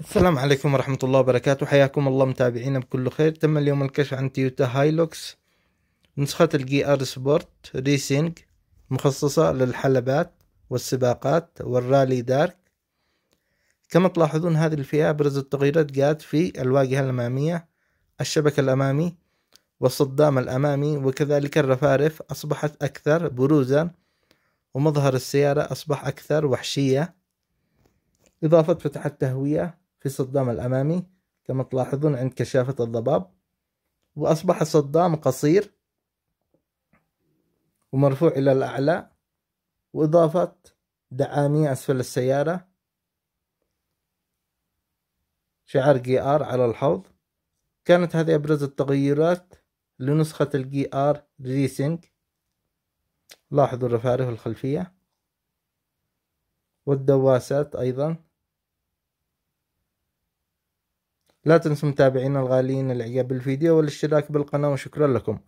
السلام عليكم ورحمة الله وبركاته حياكم الله متابعينا بكل خير تم اليوم الكشف عن تويوتا هايلوكس نسخة الجي ار سبورت ريسينج مخصصة للحلبات والسباقات والرالي دارك كما تلاحظون هذه الفئة أبرز التغييرات جات في الواجهة الأمامية الشبك الأمامي والصدام الأمامي وكذلك الرفارف أصبحت أكثر بروزا ومظهر السيارة أصبح أكثر وحشية إضافة فتحات تهوية في صدام الأمامي كما تلاحظون عند كشافة الضباب وأصبح صدام قصير ومرفوع إلى الأعلى وإضافة دعامية أسفل السيارة شعار جي آر على الحوض كانت هذه أبرز التغيرات لنسخة الجي آر ريسينج لاحظوا الرفارف الخلفية والدواسات أيضا لا تنسوا متابعينا الغاليين الاعجاب بالفيديو والاشتراك بالقناة وشكرا لكم